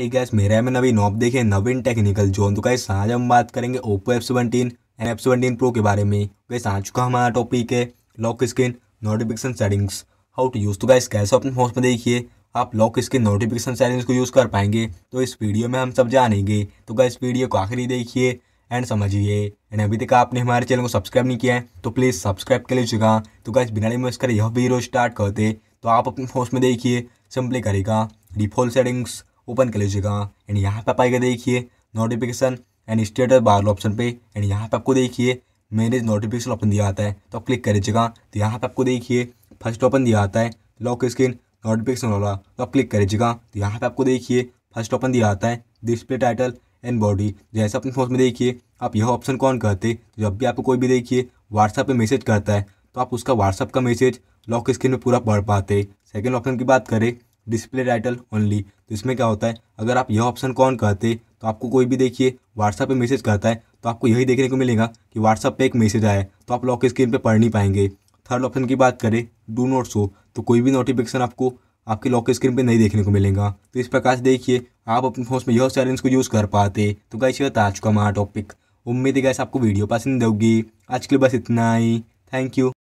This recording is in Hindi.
हे गैस मेरा है मैं नवीन नॉब देखे नवीन टेक्निकल जोन तो कैसे आज हम बात करेंगे Oppo F seventeen and F seventeen Pro के बारे में कैसे तो आ चुका हमारा टॉपिक है lock screen notification settings how to use तो गैस कैसे अपने फोन में देखिए आप लॉक स्क्रीन नोटिफिकेशन सेटिंग्स को यूज़ कर पाएंगे तो इस वीडियो में हम सब जानेंगे तो इस वीडियो को आखिरी देखिए एंड समझिए एंड अभी तक आपने हमारे चैनल को सब्सक्राइब नहीं किया है तो प्लीज़ सब्सक्राइब कर लीजिएगा तो इस बिना इन्वेस्ट कर यह वीडियो स्टार्ट करते तो आप अपने फोन में देखिए सिंपली करेगा डिफॉल्ट सेटिंग्स ओपन कर लीजिएगा एंड यहाँ पे आप आएगा देखिए notification and status bar option पे एंड यहाँ पे आपको देखिए मैनेज नोटिफिकेशन ऑप्शन दिया आता है तो आप क्लिक कर लीजिएगा तो यहाँ पे आपको देखिए फर्स्ट ऑप्शन दिया आता है लॉक स्क्रीन नोटिफिकेशन वाला तो आप क्लिक कर लीजिएगा तो यहाँ पे आपको देखिए फर्स्ट ऑप्शन दिया आता है डिस्प्ले टाइटल एंड बॉडी जैसे अपने फोन में देखिए आप यह ऑप्शन कौन करते जब भी आपको कोई भी देखिए व्हाट्सएप पे मैसेज करता है तो आप उसका व्हाट्सअप का मैसेज लॉक स्क्रीन में पूरा पढ़ पाते सेकेंड ऑप्शन की बात करें डिस्प्ले टाइटल ओनली तो इसमें क्या होता है अगर आप यह ऑप्शन कौन कहते तो आपको कोई भी देखिए व्हाट्सएप पे मैसेज करता है तो आपको यही देखने को मिलेगा कि व्हाट्सअप पे एक मैसेज आया है तो आप लॉक स्क्रीन पे पढ़ नहीं पाएंगे थर्ड ऑप्शन की बात करें डू नॉट शो तो कोई भी नोटिफिकेशन आपको आपके लॉक स्क्रीन पे नहीं देखने को मिलेगा तो इस प्रकार से देखिए आप अपने फोन में यह चैलेंज को यूज़ कर पाते तो कैसे होता आज का हमारा टॉपिक उम्मीद है कैसे आपको वीडियो पसंद होगी आज के लिए बस इतना ही थैंक यू